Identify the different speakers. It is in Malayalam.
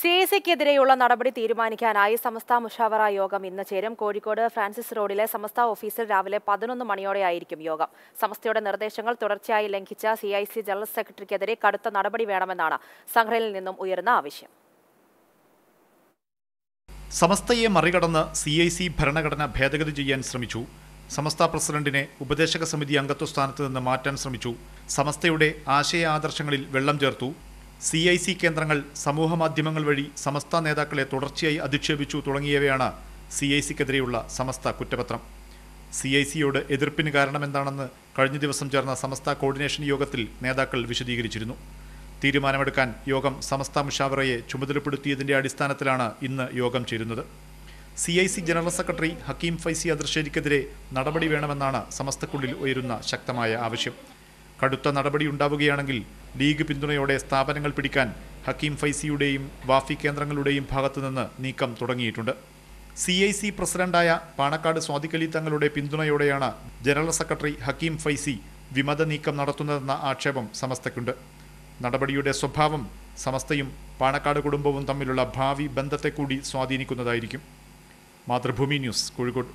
Speaker 1: സി ഐ സിക്കെതിരെയുള്ള നടപടി തീരുമാനിക്കാനായി സമസ്ത മുഷാവറ യോഗം ഇന്ന് ചേരും കോഴിക്കോട് ഫ്രാൻസിസ് റോഡിലെ സമസ്ത ഓഫീസിൽ രാവിലെ പതിനൊന്ന് മണിയോടെയായിരിക്കും യോഗം സമസ്തയുടെ നിർദ്ദേശങ്ങൾ തുടർച്ചയായി ലംഘിച്ച സി ഐ സി ജനറൽ സെക്രട്ടറിക്കെതിരെ കടുത്ത നടപടി വേണമെന്നാണ് സംഘടനയിൽ നിന്നും ഉയർന്ന ആവശ്യം
Speaker 2: സമസ്തയെ മറികടന്ന് സി ഐ സി ഭരണഘടന ഭേദഗതി ചെയ്യാൻ ശ്രമിച്ചു സമസ്ത പ്രസിഡന്റിനെ ഉപദേശക സമിതി അംഗത്വ സ്ഥാനത്ത് നിന്ന് മാറ്റാൻ ശ്രമിച്ചു സമസ്തയുടെ ആശയ ആദർശങ്ങളിൽ വെള്ളം ചേർത്തു സി ഐ സി കേന്ദ്രങ്ങൾ സമൂഹമാധ്യമങ്ങൾ വഴി സമസ്ത നേതാക്കളെ തുടർച്ചയായി അധിക്ഷേപിച്ചു തുടങ്ങിയവയാണ് സി ഐ സിക്കെതിരെയുള്ള സമസ്ത കുറ്റപത്രം സി ഐ സിയോട് എതിർപ്പിന് കാരണമെന്താണെന്ന് കഴിഞ്ഞ ദിവസം ചേർന്ന സമസ്ത കോർഡിനേഷൻ യോഗത്തിൽ നേതാക്കൾ വിശദീകരിച്ചിരുന്നു തീരുമാനമെടുക്കാൻ യോഗം സമസ്ത മുഷാവറയെ ചുമതലപ്പെടുത്തിയതിൻ്റെ അടിസ്ഥാനത്തിലാണ് ഇന്ന് യോഗം ചേരുന്നത് C I C general secretary Hakeem Faizy അദർശേരിക്കെതിരെ നടപടി വേണമെന്നാണ് സമസ്തക്കുള്ളിൽ ഉയരുന്ന ശക്തമായ ആവശ്യം കടുത്ത നടപടി ഉണ്ടാവുകയാണെങ്കിൽ ലീഗ് പിന്തുണയോടെ സ്ഥാപനങ്ങൾ പിടിക്കാൻ ഹക്കീം ഫൈസിയുടെയും വാഫി കേന്ദ്രങ്ങളുടെയും ഭാഗത്തുനിന്ന് നീക്കം തുടങ്ങിയിട്ടുണ്ട് സി ഐ സി പ്രസിഡന്റായ പാണക്കാട് സ്വാദിഖലി തങ്ങളുടെ പിന്തുണയോടെയാണ് ജനറൽ സെക്രട്ടറി ഹക്കീം ഫൈസി വിമത നീക്കം നടത്തുന്നതെന്ന ആക്ഷേപം സമസ്തയ്ക്കുണ്ട് നടപടിയുടെ സ്വഭാവം സമസ്തയും പാണക്കാട് കുടുംബവും തമ്മിലുള്ള ഭാവി ബന്ധത്തെക്കൂടി സ്വാധീനിക്കുന്നതായിരിക്കും മാതൃഭൂമി ന്യൂസ് കോഴിക്കോട്